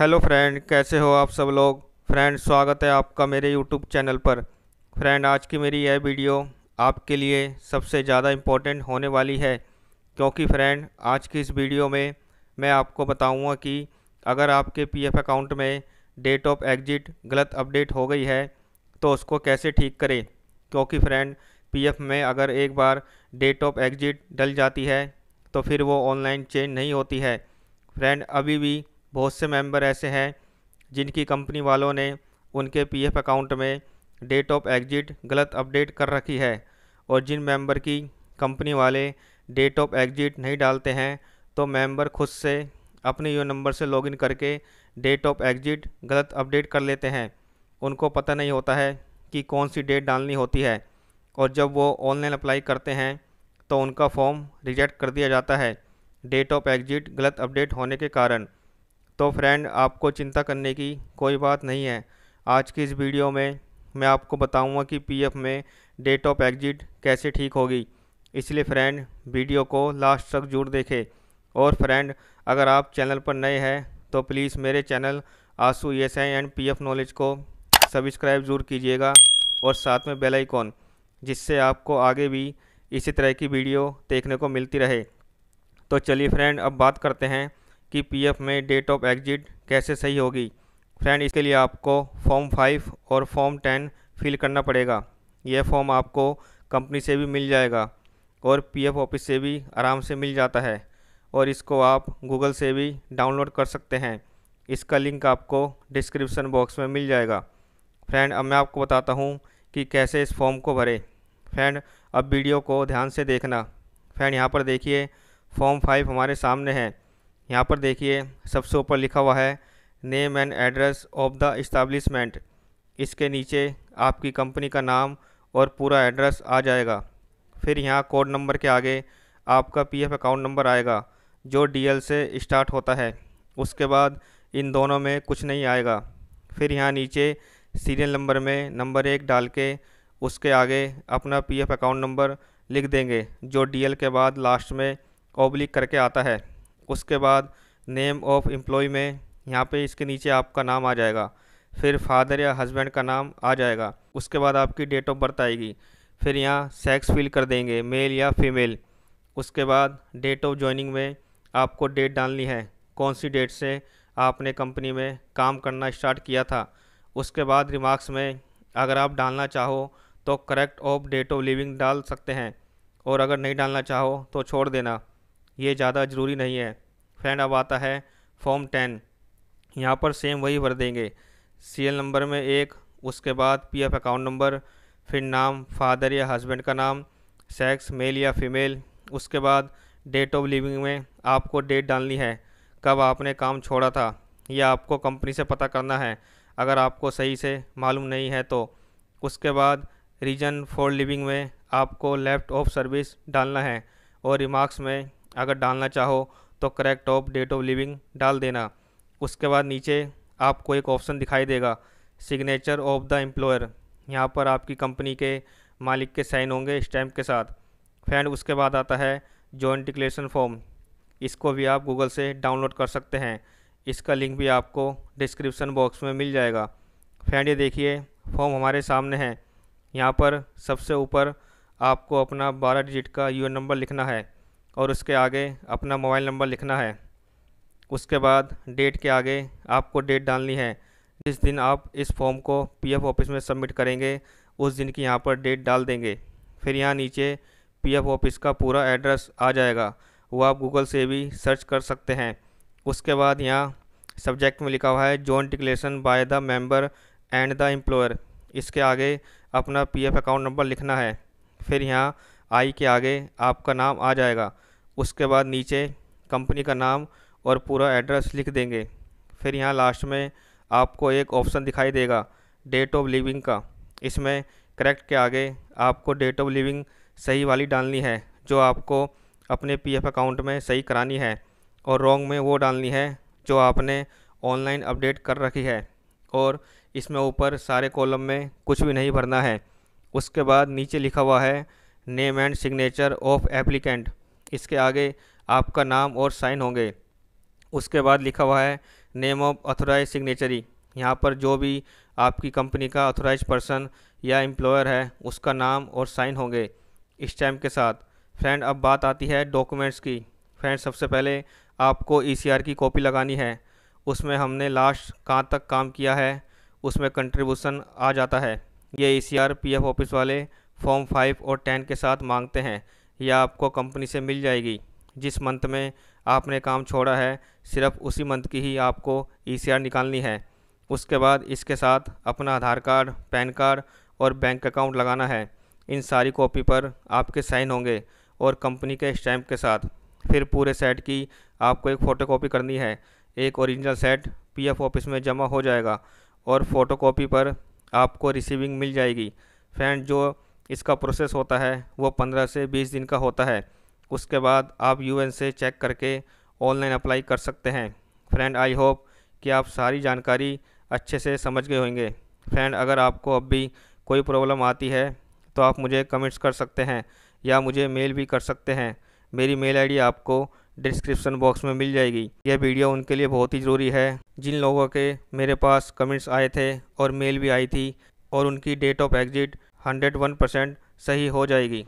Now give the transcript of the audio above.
hello friend कैसे हो आप सब लोग फ्रेंड स्वागत है आपका मेरे यूट्यूब चैनल पर फ्रेंड आज की मेरी यह वीडियो आपके लिए सबसे ज़्यादा इम्पोर्टेंट होने वाली है क्योंकि फ्रेंड आज की इस वीडियो में मैं आपको बताऊंगा कि अगर आपके पीएफ अकाउंट में डेट ऑफ एग्जिट गलत अपडेट हो गई है तो उसको कैसे ठीक करें क्योंकि फ्रेंड पी में अगर एक बार डेट ऑफ एग्जिट डल जाती है तो फिर वो ऑनलाइन चेंज नहीं होती है फ्रेंड अभी भी बहुत से मेंबर ऐसे हैं जिनकी कंपनी वालों ने उनके पीएफ अकाउंट में डेट ऑफ एग्जिट गलत अपडेट कर रखी है और जिन मेंबर की कंपनी वाले डेट ऑफ एग्जिट नहीं डालते हैं तो मेंबर खुद से अपने यू नंबर से लॉगिन करके डेट ऑफ एग्जिट गलत अपडेट कर लेते हैं उनको पता नहीं होता है कि कौन सी डेट डालनी होती है और जब वो ऑनलाइन अप्लाई करते हैं तो उनका फॉर्म रिजेक्ट कर दिया जाता है डेट ऑफ एग्जिट गलत अपडेट होने के कारण तो फ्रेंड आपको चिंता करने की कोई बात नहीं है आज की इस वीडियो में मैं आपको बताऊंगा कि पीएफ में डेट ऑफ एग्जिट कैसे ठीक होगी इसलिए फ्रेंड वीडियो को लास्ट तक जरूर देखें और फ्रेंड अगर आप चैनल पर नए हैं तो प्लीज़ मेरे चैनल आंसू S I and P F knowledge को सब्सक्राइब ज़रूर कीजिएगा और साथ में बेल आइकॉन जिससे आपको आगे भी इसी तरह की वीडियो देखने को मिलती रहे तो चलिए फ्रेंड अब बात करते हैं कि पीएफ में डेट ऑफ एग्जिट कैसे सही होगी फ्रेंड इसके लिए आपको फॉर्म फाइव और फॉर्म टेन फिल करना पड़ेगा यह फॉर्म आपको कंपनी से भी मिल जाएगा और पीएफ ऑफिस से भी आराम से मिल जाता है और इसको आप गूगल से भी डाउनलोड कर सकते हैं इसका लिंक आपको डिस्क्रिप्शन बॉक्स में मिल जाएगा फ्रेंड अब मैं आपको बताता हूँ कि कैसे इस फॉर्म को भरें फ्रेंड अब वीडियो को ध्यान से देखना फ्रेंड यहाँ पर देखिए फॉर्म फाइव हमारे सामने है यहाँ पर देखिए सबसे ऊपर लिखा हुआ है name and address of the establishment इसके नीचे आपकी कंपनी का नाम और पूरा एड्रेस आ जाएगा फिर यहाँ कोड नंबर के आगे आपका पीएफ अकाउंट नंबर आएगा जो डीएल से स्टार्ट होता है उसके बाद इन दोनों में कुछ नहीं आएगा फिर यहाँ नीचे सीरियल नंबर में नंबर एक डाल के उसके आगे अपना पीएफ अकाउंट नंबर लिख देंगे जो डीएल के बाद लास्ट में ओब्लिक करके आता है उसके बाद नेम ऑफ एम्प्लॉय में यहाँ पे इसके नीचे आपका नाम आ जाएगा फिर फादर या हस्बैंड का नाम आ जाएगा उसके बाद आपकी डेट ऑफ बर्थ आएगी फिर यहाँ सेक्स फिल कर देंगे मेल या फीमेल उसके बाद डेट ऑफ ज्वाइनिंग में आपको डेट डालनी है कौन सी डेट से आपने कंपनी में काम करना स्टार्ट किया था उसके बाद रिमार्क्स में अगर आप डालना चाहो तो correct of date of leaving डाल सकते हैं और अगर नहीं डालना चाहो तो छोड़ देना ये ज़्यादा ज़रूरी नहीं है फ्रेंड अब आता है फॉर्म टेन यहाँ पर सेम वही भर देंगे सी नंबर में एक उसके बाद पी अकाउंट नंबर फिर नाम फादर या हस्बैंड का नाम सेक्स मेल या फीमेल उसके बाद डेट ऑफ लिविंग में आपको डेट डालनी है कब आपने काम छोड़ा था यह आपको कंपनी से पता करना है अगर आपको सही से मालूम नहीं है तो उसके बाद रीजन फॉर लिविंग में आपको लेफ्ट ऑफ सर्विस डालना है और रिमार्क्स में अगर डालना चाहो तो correct of date of leaving डाल देना उसके बाद नीचे आपको एक ऑप्शन दिखाई देगा सिग्नेचर ऑफ द एम्प्लॉयर यहाँ पर आपकी कंपनी के मालिक के साइन होंगे स्टैम्प के साथ फ्रेंड उसके बाद आता है जॉइंट डिक्लेरेशन फॉर्म इसको भी आप गूगल से डाउनलोड कर सकते हैं इसका लिंक भी आपको डिस्क्रिप्शन बॉक्स में मिल जाएगा फ्रेंड ये देखिए फॉर्म हमारे सामने है यहाँ पर सबसे ऊपर आपको अपना बारह डिजिट का यू नंबर लिखना है और उसके आगे अपना मोबाइल नंबर लिखना है उसके बाद डेट के आगे आपको डेट डालनी है जिस दिन आप इस फॉर्म को पीएफ ऑफिस में सबमिट करेंगे उस दिन की यहाँ पर डेट डाल देंगे फिर यहाँ नीचे पीएफ ऑफिस का पूरा एड्रेस आ जाएगा वो आप गूगल से भी सर्च कर सकते हैं उसके बाद यहाँ सब्जेक्ट में लिखा हुआ है joint declaration by the member and the employer इसके आगे अपना पीएफ अकाउंट नंबर लिखना है फिर यहाँ आई के आगे आपका नाम आ जाएगा उसके बाद नीचे कंपनी का नाम और पूरा एड्रेस लिख देंगे फिर यहाँ लास्ट में आपको एक ऑप्शन दिखाई देगा डेट ऑफ लिविंग का इसमें करेक्ट के आगे आपको डेट ऑफ लिविंग सही वाली डालनी है जो आपको अपने पीएफ अकाउंट में सही करानी है और रॉन्ग में वो डालनी है जो आपने ऑनलाइन अपडेट कर रखी है और इसमें ऊपर सारे कॉलम में कुछ भी नहीं भरना है उसके बाद नीचे लिखा हुआ है name and signature of applicant इसके आगे आपका नाम और साइन होंगे उसके बाद लिखा हुआ है नेम ऑफ ऑथोराइज सिग्नेचरी यहाँ पर जो भी आपकी कंपनी का ऑथोराइज पर्सन या एम्प्लॉयर है उसका नाम और साइन होंगे इस टाइम के साथ फ्रेंड अब बात आती है डॉक्यूमेंट्स की फ्रेंड सबसे पहले आपको ई e की कॉपी लगानी है उसमें हमने लास्ट कहाँ तक काम किया है उसमें कंट्रीब्यूशन आ जाता है ये ई e सी ऑफिस वाले फॉर्म फाइव और टेन के साथ मांगते हैं यह आपको कंपनी से मिल जाएगी जिस मंथ में आपने काम छोड़ा है सिर्फ उसी मंथ की ही आपको ई e निकालनी है उसके बाद इसके साथ अपना आधार कार्ड पैन कार्ड और बैंक अकाउंट लगाना है इन सारी कॉपी पर आपके साइन होंगे और कंपनी के स्टैम्प के साथ फिर पूरे सेट की आपको एक फ़ोटोकॉपी करनी है एक ओरिजिनल सेट पीएफ ऑफिस में जमा हो जाएगा और फ़ोटोकॉपी पर आपको रिसीविंग मिल जाएगी फ्रेंड जो इसका प्रोसेस होता है वो पंद्रह से बीस दिन का होता है उसके बाद आप यू से चेक करके ऑनलाइन अप्लाई कर सकते हैं फ्रेंड आई होप कि आप सारी जानकारी अच्छे से समझ गए होंगे फ्रेंड अगर आपको अब भी कोई प्रॉब्लम आती है तो आप मुझे कमेंट्स कर सकते हैं या मुझे मेल भी कर सकते हैं मेरी मेल आईडी आपको डिस्क्रिप्शन बॉक्स में मिल जाएगी यह वीडियो उनके लिए बहुत ही ज़रूरी है जिन लोगों के मेरे पास कमेंट्स आए थे और मेल भी आई थी और उनकी डेट ऑफ एग्ज़िट 101 परसेंट सही हो जाएगी